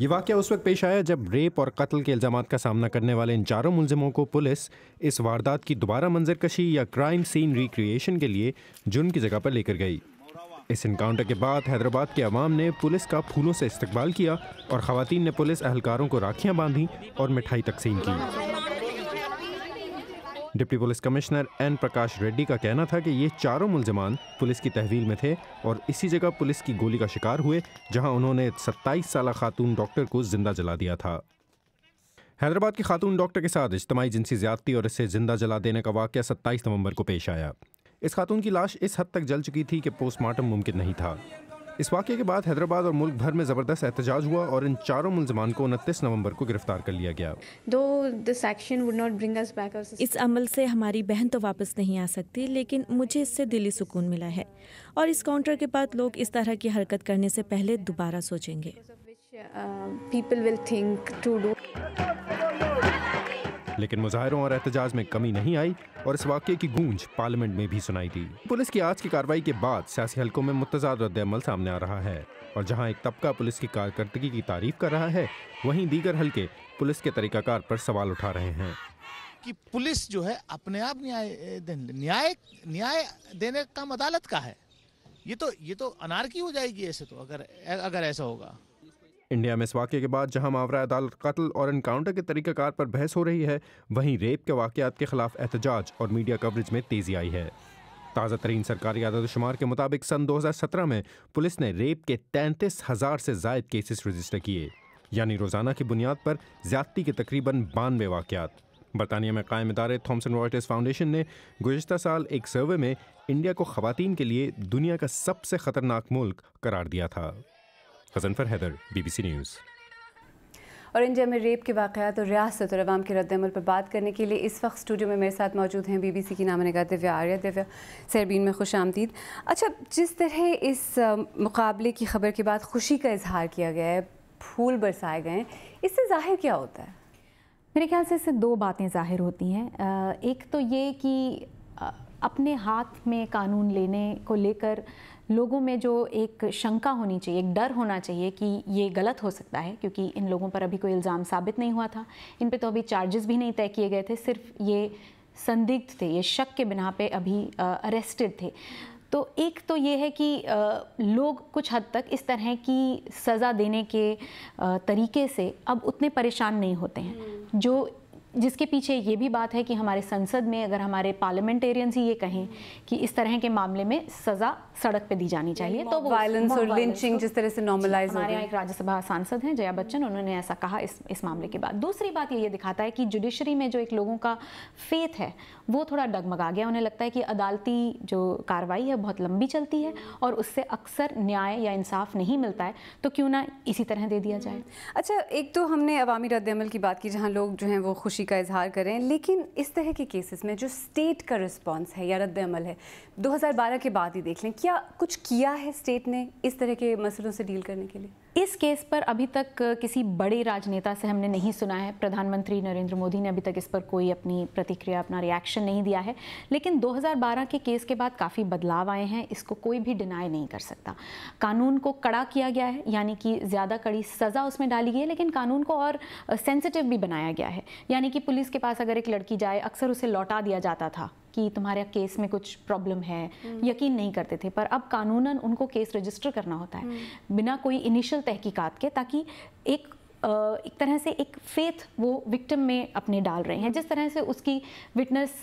ये वाक्य उस वक्त पेश आया जब रेप और कत्ल के इल्ज़ाम का सामना करने वाले इन चारों मुलजमों को पुलिस इस वारदात की दोबारा मंजर कशी या क्राइम सीन रिक्रिएशन के लिए जुर्म की जगह पर लेकर गई इस इनकाउंटर के बाद हैदराबाद के अवाम ने पुलिस का फूलों से इस्तकबाल किया और ख़वान ने पुलिस अहलकारों को राखियाँ बांधी और मिठाई तकसीम की deputy police commissioner N Prakash Reddy का कहना था कि ये चारों मुलजमान पुलिस की तहवील में थे और इसी जगह पुलिस की गोली का शिकार हुए जहां उन्होंने 27 साल खातून डॉक्टर को जिंदा जला दिया था हैदराबाद की खातून डॉक्टर के साथ इज्तमाही जिनसी ज्यादती और इसे जिंदा जला देने का वाक्य सत्ताईस नवंबर को पेश आया इस खातून की लाश इस हद तक जल चुकी थी कि पोस्टमार्टम मुमकिन नहीं था इस वाक्य के बाद हैदराबाद और मुल्क भर में ज़बरदस्त एहतजाज हुआ और इन चारों मुलजमान को उनतीस नवंबर को गिरफ्तार कर लिया गया इस अमल से हमारी बहन तो वापस नहीं आ सकती लेकिन मुझे इससे दिली सुकून मिला है और इस काउंटर के बाद लोग इस तरह की हरकत करने से पहले दोबारा सोचेंगे लेकिन मुजाहरों और एहतजाज में कमी नहीं आई और इस वाक्य की गूंज पार्लियामेंट में भी सुनाई दी पुलिस की आज की कार्रवाई के बाद सियासी हलकों में मुतजाद रद्दमल सामने आ रहा है और जहाँ एक तबका पुलिस की कारकर्दगी की तारीफ कर रहा है वहीं दीगर हल्के पुलिस के तरीकाकार पर सवाल उठा रहे हैं कि पुलिस जो है अपने आप न्याय न्याय न्याय देने का काम अदालत का है ये तो ये तो अनारकी हो जाएगी ऐसे तो अगर अगर ऐसा होगा इंडिया में इस वाक्य के बाद जहां मावरा अदालत कत्ल और इनकाउंटर के तरीक़ाकार पर बहस हो रही है वहीं रेप के वाकत के ख़िलाफ़ एहतजाज और मीडिया कवरेज में तेज़ी आई है ताज़ा तरीन सरकारी आदतशुमार के मुताबिक सन 2017 में पुलिस ने रेप के तैंतीस हज़ार से जायद केसेस रजिस्टर किए यानी रोज़ाना की बुनियाद पर ज्यादती के तकरीबन बानवे वाकत बरतानिया में कायम इदारे थॉमसन रॉयटर्स फाउंडेशन ने गुजशत साल एक सर्वे में इंडिया को खुवान के लिए दुनिया का सबसे ख़तरनाक मुल्क करार दिया था हजनफर हैदर सी न्यूज़ और इंडिया में रेप के वाक़ात और रियासत और आवाम के रद्दमल पर बात करने के लिए इस वक्त स्टूडियो में मेरे साथ मौजूद हैं बीबीसी की नामा नगार दिव्या आर्या दिव्या सैरबीन में खुश आमदीद अच्छा जिस तरह इस मुकाबले की खबर के बाद खुशी का इजहार किया गया है फूल बरसाए गए हैं इससे जाहिर क्या होता है मेरे ख्याल से इससे दो बातें ज़ाहिर होती हैं एक तो ये कि अपने हाथ में कानून लेने को लेकर लोगों में जो एक शंका होनी चाहिए एक डर होना चाहिए कि ये गलत हो सकता है क्योंकि इन लोगों पर अभी कोई इल्ज़ाम साबित नहीं हुआ था इन पर तो अभी चार्जेस भी नहीं तय किए गए थे सिर्फ ये संदिग्ध थे ये शक के बिना पे अभी अरेस्टेड थे तो एक तो ये है कि लोग कुछ हद तक इस तरह की सज़ा देने के तरीके से अब उतने परेशान नहीं होते हैं हम्म। जो जिसके पीछे ये भी बात है कि हमारे संसद में अगर हमारे पार्लियामेंटेरियंस ही ये कहें कि इस तरह के मामले में सज़ा सड़क पे दी जानी चाहिए तो वायलेंस और लिंचिंग जिस तरह से नॉर्मलाइज हमारे यहाँ एक राज्यसभा सांसद हैं जया बच्चन उन्होंने ऐसा कहा इस इस मामले के बाद दूसरी बात ये दिखाता है कि जुडिशरी में जो एक लोगों का फेथ है वो थोड़ा डगमगा गया उन्हें लगता है कि अदालती जो कार्रवाई है बहुत लंबी चलती है और उससे अक्सर न्याय या इंसाफ नहीं मिलता है तो क्यों ना इसी तरह दे दिया जाए अच्छा एक तो हमने अवामी रद्द की बात की जहाँ लोग जो हैं वो खुशी खुशी का इजहार कर रहे हैं लेकिन इस तरह के केसेस में जो स्टेट का रिस्पांस है या रद्द अमल है 2012 के बाद ही देख लें क्या कुछ किया है स्टेट ने इस तरह के मसलों से डील करने के लिए इस केस पर अभी तक किसी बड़े राजनेता से हमने नहीं सुना है प्रधानमंत्री नरेंद्र मोदी ने अभी तक इस पर कोई अपनी प्रतिक्रिया अपना रिएक्शन नहीं दिया है लेकिन 2012 के केस के बाद काफ़ी बदलाव आए हैं इसको कोई भी डिनाई नहीं कर सकता कानून को कड़ा किया गया है यानी कि ज़्यादा कड़ी सज़ा उसमें डाली गई है लेकिन कानून को और सेंसिटिव भी बनाया गया है यानी कि पुलिस के पास अगर एक लड़की जाए अक्सर उसे लौटा दिया जाता था कि तुम्हारे केस में कुछ प्रॉब्लम है हम्म। यकीन नहीं करते थे पर अब कानूनन उनको केस रजिस्टर करना होता है हम्म। बिना कोई इनिशियल तहकीकात के ताकि एक एक तरह से एक फेथ वो विक्टिम में अपने डाल रहे हैं हम्म। जिस तरह से उसकी विटनेस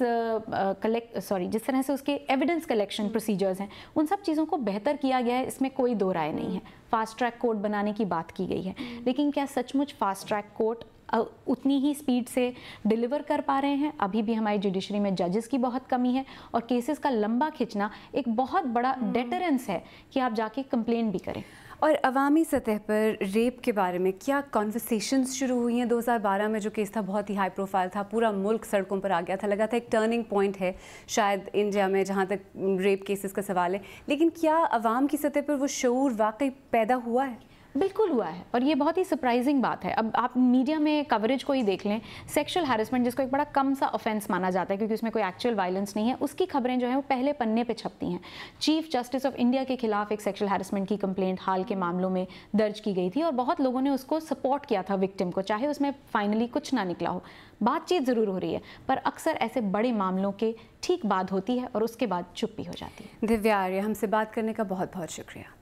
कलेक्ट सॉरी जिस तरह से उसके एविडेंस कलेक्शन प्रोसीजर्स हैं उन सब चीज़ों को बेहतर किया गया है इसमें कोई दो राय नहीं है फास्ट ट्रैक कोर्ट बनाने की बात की गई है लेकिन क्या सचमुच फास्ट ट्रैक कोर्ट उतनी ही स्पीड से डिलीवर कर पा रहे हैं अभी भी हमारी जुडिशरी में जजेस की बहुत कमी है और केसेस का लंबा खिंचना एक बहुत बड़ा डेटरेंस हम्म। है कि आप जाके कंप्लेन भी करें और अवामी सतह पर रेप के बारे में क्या कॉन्वर्सेशन शुरू हुई हैं 2012 में जो केस था बहुत ही हाई प्रोफाइल था पूरा मुल्क सड़कों पर आ गया था लगा था एक टर्निंग पॉइंट है शायद इंडिया में जहाँ तक रेप केसेस का सवाल है लेकिन क्या अवाम की सतह पर वो शूर वाकई पैदा हुआ है बिल्कुल हुआ है और ये बहुत ही सरप्राइजिंग बात है अब आप मीडिया में कवरेज को ही देख लें सेक्सुअल हैरेसमेंट जिसको एक बड़ा कम सा ऑफेंस माना जाता है क्योंकि उसमें कोई एक्चुअल वायलेंस नहीं है उसकी खबरें जो हैं वो पहले पन्ने पे छपती हैं चीफ जस्टिस ऑफ इंडिया के खिलाफ एक सेक्शुअल हैरेसमेंट की कंप्लेंट हाल के मामलों में दर्ज की गई थी और बहुत लोगों ने उसको सपोर्ट किया था विक्टिम को चाहे उसमें फाइनली कुछ ना निकला हो बातचीत ज़रूर हो रही है पर अक्सर ऐसे बड़े मामलों के ठीक बाद होती है और उसके बाद चुप्पी हो जाती है दिव्या आर्य हमसे बात करने का बहुत बहुत शुक्रिया